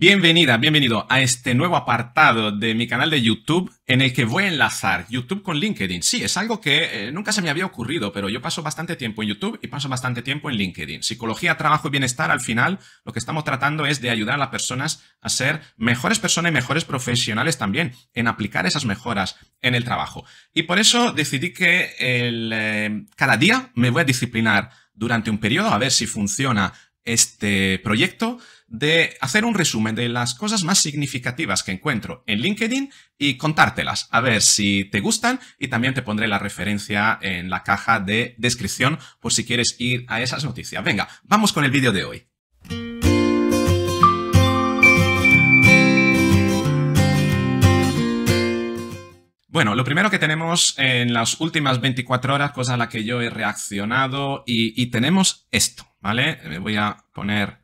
Bienvenida, bienvenido a este nuevo apartado de mi canal de YouTube en el que voy a enlazar YouTube con LinkedIn. Sí, es algo que eh, nunca se me había ocurrido, pero yo paso bastante tiempo en YouTube y paso bastante tiempo en LinkedIn. Psicología, trabajo y bienestar, al final lo que estamos tratando es de ayudar a las personas a ser mejores personas y mejores profesionales también en aplicar esas mejoras en el trabajo. Y por eso decidí que eh, cada día me voy a disciplinar durante un periodo a ver si funciona este proyecto de hacer un resumen de las cosas más significativas que encuentro en LinkedIn y contártelas, a ver si te gustan y también te pondré la referencia en la caja de descripción por si quieres ir a esas noticias. Venga, vamos con el vídeo de hoy. Bueno, lo primero que tenemos en las últimas 24 horas, cosa a la que yo he reaccionado, y, tenemos esto, ¿vale? Me eh, voy a poner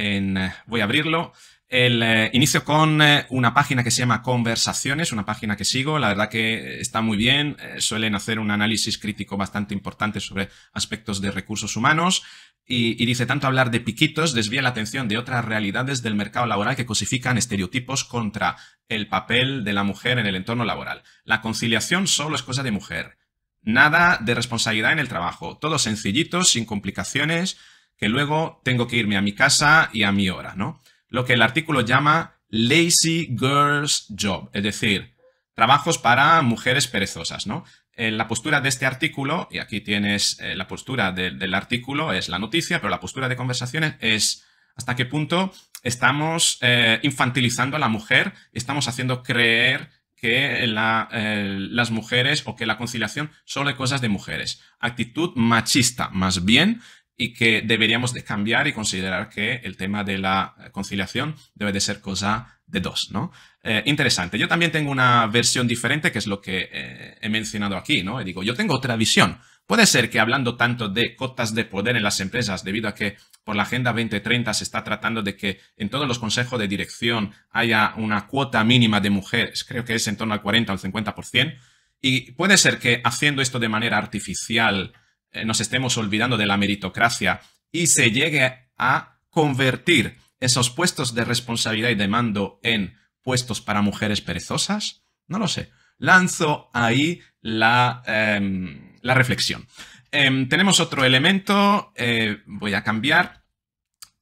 eh, voy a abrirlo. El, eh, inicio con eh, una página que se llama Conversaciones, una página que sigo, la verdad que está muy bien, suelen hacer un análisis crítico bastante importante sobre aspectos de recursos humanos y, y, dice tanto hablar de piquitos desvía la atención de otras realidades del mercado laboral que cosifican estereotipos contra el papel de la mujer en el entorno laboral. La conciliación solo es cosa de mujer, nada de responsabilidad en el trabajo, todo sencillito, sin complicaciones que luego tengo que irme a mi casa y a mi hora, ¿no? Lo que el artículo llama lazy girl's job, es decir, trabajos para mujeres perezosas, ¿no? Eh, la postura de este artículo, y aquí tienes eh, la postura del artículo, es la noticia, pero la postura de conversaciones es hasta qué punto estamos eh, infantilizando a la mujer, estamos haciendo creer que las mujeres o que la conciliación solo es cosas de mujeres. Actitud machista, más bien, y que deberíamos de cambiar y considerar que el tema de la conciliación debe de ser cosa de dos, ¿no? Eh, interesante. Yo también tengo una versión diferente, que es lo que eh, he mencionado aquí, ¿no? digo, yo tengo otra visión. Puede ser que hablando tanto de cotas de poder en las empresas, debido a que por la Agenda 2030 se está tratando de que en todos los consejos de dirección haya una cuota mínima de mujeres, creo que es en torno al 40 o al 50%, y puede ser que haciendo esto de manera artificial, eh, nos estemos olvidando de la meritocracia y se llegue a convertir esos puestos de responsabilidad y de mando en puestos para mujeres perezosas? No lo sé. Lanzo ahí la, em, reflexión. Em, tenemos otro elemento, eh, voy a cambiar,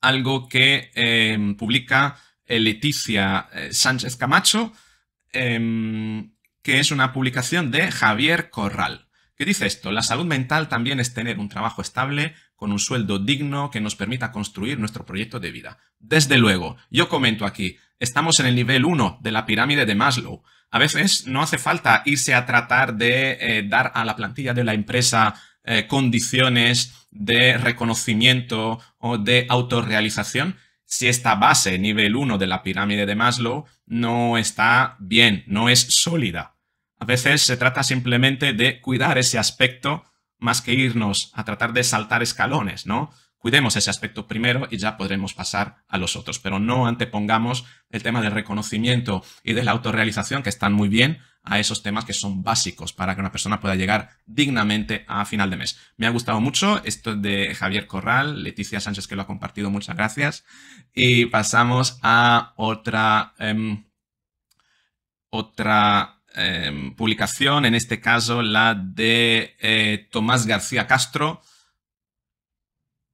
algo que em, publica eh, Leticia Sánchez Camacho, que es una publicación de Javier Corral. ¿Qué dice esto, la salud mental también es tener un trabajo estable, con un sueldo digno que nos permita construir nuestro proyecto de vida. Desde luego, yo comento aquí, estamos en el nivel 1 de la pirámide de Maslow. A veces no hace falta irse a tratar de eh, dar a la plantilla de la empresa eh, condiciones de reconocimiento o de autorrealización si esta base nivel 1 de la pirámide de Maslow no está bien, no es sólida. A veces se trata simplemente de cuidar ese aspecto más que irnos a tratar de saltar escalones, ¿no? Cuidemos ese aspecto primero y ya podremos pasar a los otros, pero no antepongamos el tema del reconocimiento y de la autorrealización, que están muy bien, a esos temas que son básicos para que una persona pueda llegar dignamente a final de mes. Me ha gustado mucho esto de Javier Corral, Leticia Sánchez que lo ha compartido, muchas gracias. Y pasamos a otra... Em, otra Em, publicación, en este caso la de eh, Tomás García Castro.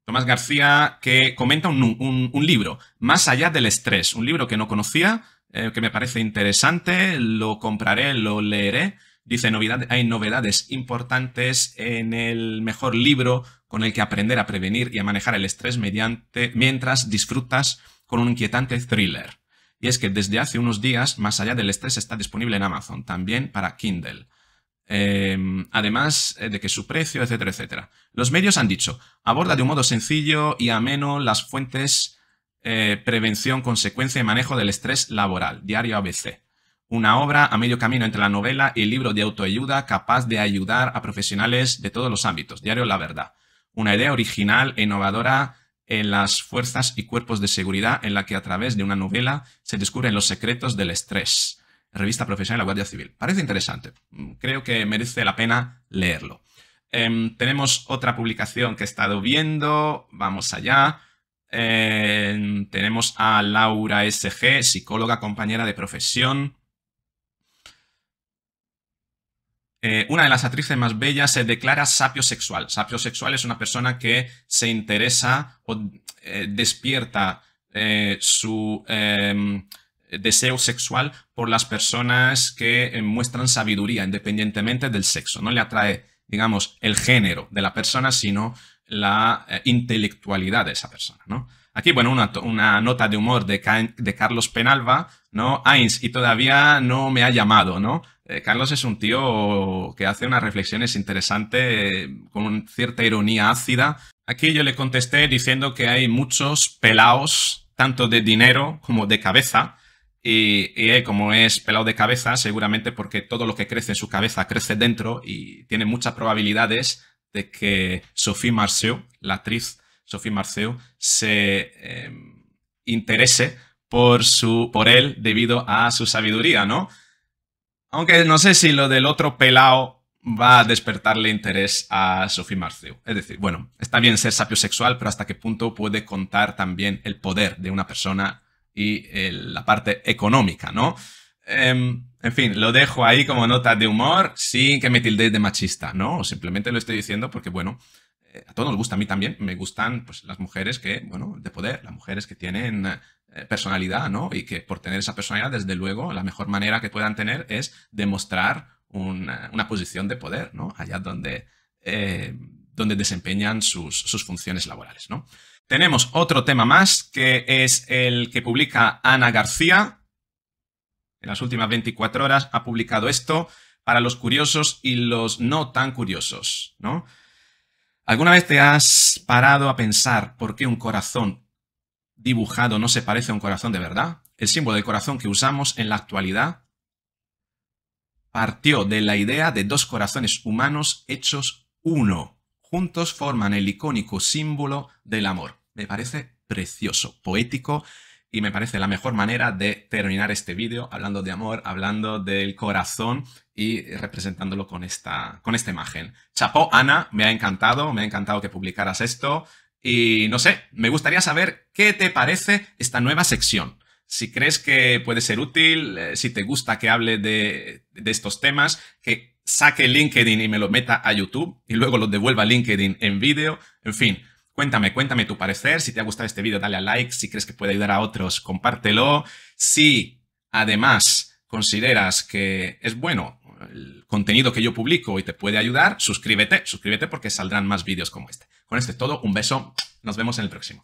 Tomás García que comenta un, libro, Más allá del estrés, un libro que no conocía, eh, que me parece interesante, lo compraré, lo leeré. Dice, hay novedades importantes en el mejor libro con el que aprender a prevenir y a manejar el estrés mediante, mientras disfrutas con un inquietante thriller. Y es que desde hace unos días, Más allá del estrés está disponible en Amazon, también para Kindle. Em, además eh, de que su precio, etcétera, etcétera. Los medios han dicho, aborda de un modo sencillo y ameno las fuentes eh, Prevención, Consecuencia y Manejo del Estrés Laboral, diario ABC. Una obra a medio camino entre la novela y el libro de autoayuda capaz de ayudar a profesionales de todos los ámbitos, diario La Verdad. Una idea original e innovadora en las fuerzas y cuerpos de seguridad en la que a través de una novela se descubren los secretos del estrés. Revista profesional de la Guardia Civil. Parece interesante. Mm, creo que merece la pena leerlo. Em, tenemos otra publicación que he estado viendo. Vamos allá. Em, tenemos a Laura SG, psicóloga, compañera de profesión. Eh, una de las actrices más bellas se declara sexual. Sapio sexual es una persona que se interesa o eh, despierta eh, su em, deseo sexual por las personas que muestran sabiduría independientemente del sexo. No le atrae, digamos, el género de la persona, sino la intelectualidad de esa persona, ¿no? Aquí, bueno, una, nota de humor de, de Carlos Penalva, ¿no? Ains, y todavía no me ha llamado, ¿no? Eh, Carlos es un tío que hace unas reflexiones interesantes, con cierta ironía ácida. Aquí yo le contesté diciendo que hay muchos pelaos, tanto de dinero como de cabeza. Y, como es pelado de cabeza, seguramente porque todo lo que crece en su cabeza crece dentro y tiene muchas probabilidades de que Sophie Marceau, la actriz Sophie Marceau, se eh, interese por, su, por él debido a su sabiduría, ¿no? Aunque no sé si lo del otro pelao va a despertarle interés a Sophie Marceau. Es decir, bueno, está bien ser sexual, pero hasta qué punto puede contar también el poder de una persona y eh, la parte económica, ¿no? Em, en fin, lo dejo ahí como nota de humor sin que me tildéis de machista, ¿no? Simplemente lo estoy diciendo porque, bueno, eh, a todos nos gusta, a mí también, me gustan pues, las mujeres que, bueno, de poder, las mujeres que tienen eh, personalidad, ¿no? Y que por tener esa personalidad, desde luego, la mejor manera que puedan tener es demostrar eh, una, posición de poder, ¿no? Allá donde, eh, donde desempeñan sus, sus, funciones laborales, ¿no? Tenemos otro tema más, que es el que publica Ana García. En las últimas 24 horas ha publicado esto para los curiosos y los no tan curiosos, ¿no? ¿Alguna vez te has parado a pensar por qué un corazón dibujado no se parece a un corazón de verdad. El símbolo de corazón que usamos en la actualidad partió de la idea de dos corazones humanos hechos uno. Juntos forman el icónico símbolo del amor. Me parece precioso, poético y me parece la mejor manera de terminar este vídeo hablando de amor, hablando del corazón y representándolo con esta, con esta imagen. Chapó, Ana, me ha encantado, me ha encantado que publicaras esto. Y no sé, me gustaría saber qué te parece esta nueva sección. Si crees que puede ser útil, eh, si te gusta que hable de, estos temas, que saque LinkedIn y me lo meta a YouTube y luego lo devuelva a LinkedIn en vídeo. En fin, cuéntame, cuéntame tu parecer. Si te ha gustado este vídeo, dale a like. Si crees que puede ayudar a otros, compártelo. Si además consideras que es bueno el contenido que yo publico y te puede ayudar, suscríbete, suscríbete porque saldrán más vídeos como este. Con este es todo, un beso, nos vemos en el próximo.